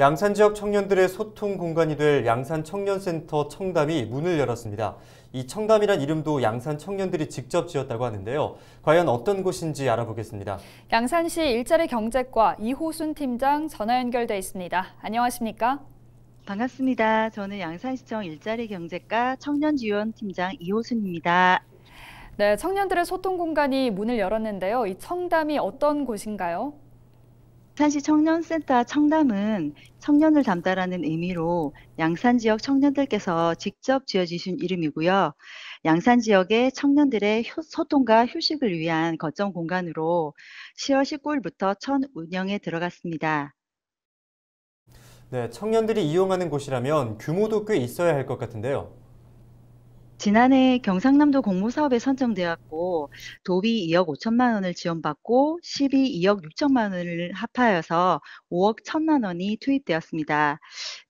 양산 지역 청년들의 소통 공간이 될 양산 청년센터 청담이 문을 열었습니다. 이 청담이란 이름도 양산 청년들이 직접 지었다고 하는데요. 과연 어떤 곳인지 알아보겠습니다. 양산시 일자리 경제과 이호순 팀장 전화 연결돼 있습니다. 안녕하십니까? 반갑습니다. 저는 양산시청 일자리 경제과 청년지원팀장 이호순입니다. 네, 청년들의 소통 공간이 문을 열었는데요. 이 청담이 어떤 곳인가요? 산시 청년센터 청담은 청년을 담다라는 의미로 양산 지역 청년들께서 직접 지어주신 이름이고요. 양산 지역의 청년들의 소통과 휴식을 위한 거점 공간으로 10월 19일부터 첫 운영에 들어갔습니다. 네, 청년들이 이용하는 곳이라면 규모도 꽤 있어야 할 것 같은데요. 지난해 경상남도 공모사업에 선정되었고 도비 2억 5천만 원을 지원받고 12 2억 6천만 원을 합하여서 5억 1천만 원이 투입되었습니다.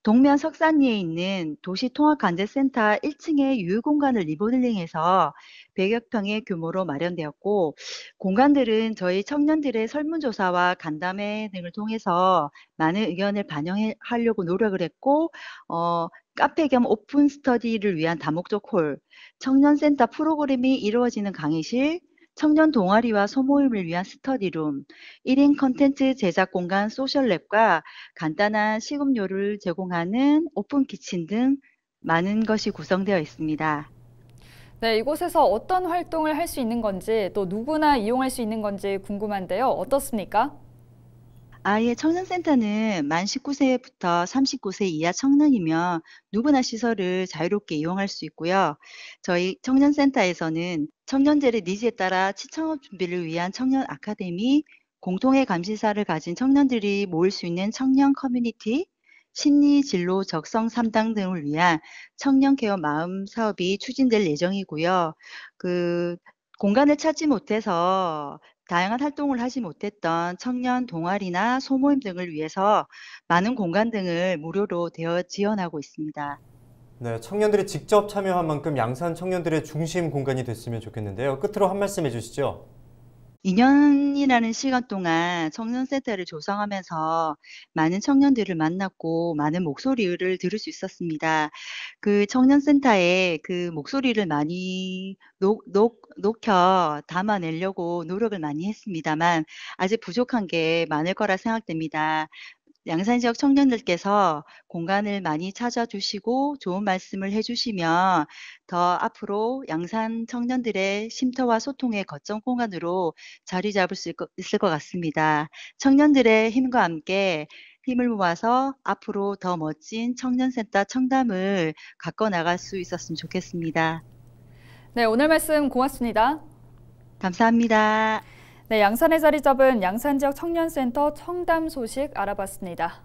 동면 석산리에 있는 도시통합관제센터 1층의 유휴공간을 리모델링해서 100여 평의 규모로 마련되었고 공간들은 저희 청년들의 설문조사와 간담회 등을 통해서 많은 의견을 반영하려고 노력을 했고 어, 카페 겸 오픈 스터디를 위한 다목적 홀, 청년센터 프로그램이 이루어지는 강의실, 청년 동아리와 소모임을 위한 스터디룸, 1인 컨텐츠 제작 공간 소셜랩과 간단한 식음료를 제공하는 오픈 키친 등 많은 것이 구성되어 있습니다. 네, 이곳에서 어떤 활동을 할 수 있는 건지 또 누구나 이용할 수 있는 건지 궁금한데요. 어떻습니까? 아예 청년센터는 만 19세부터 39세 이하 청년이면 누구나 시설을 자유롭게 이용할 수 있고요. 저희 청년센터에서는 청년제의 니즈에 따라 취창업 준비를 위한 청년 아카데미, 공통의 감시사를 가진 청년들이 모일 수 있는 청년 커뮤니티, 심리, 진로, 적성 3당 등을 위한 청년 케어 마음 사업이 추진될 예정이고요. 그 공간을 찾지 못해서 다양한 활동을 하지 못했던 청년 동아리나 소모임 등을 위해서 많은 공간 등을 무료로 되어 지원하고 있습니다. 네, 청년들이 직접 참여한 만큼 양산 청년들의 중심 공간이 됐으면 좋겠는데요. 끝으로 한 말씀 해주시죠. 2년이라는 시간 동안 청년센터를 조성하면서 많은 청년들을 만났고 많은 목소리를 들을 수 있었습니다. 그 청년센터에 그 목소리를 많이 녹, 녹, 녹혀 담아내려고 노력을 많이 했습니다만 아직 부족한 게 많을 거라 생각됩니다. 양산 지역 청년들께서 공간을 많이 찾아주시고 좋은 말씀을 해주시면 더 앞으로 양산 청년들의 쉼터와 소통의 거점 공간으로 자리 잡을 수 있을 것 같습니다. 청년들의 힘과 함께 힘을 모아서 앞으로 더 멋진 청년센터 청담을 갖고 나갈 수 있었으면 좋겠습니다. 네, 오늘 말씀 고맙습니다. 감사합니다. 네, 양산에 자리 잡은 양산지역 청년센터 청담 소식 알아봤습니다.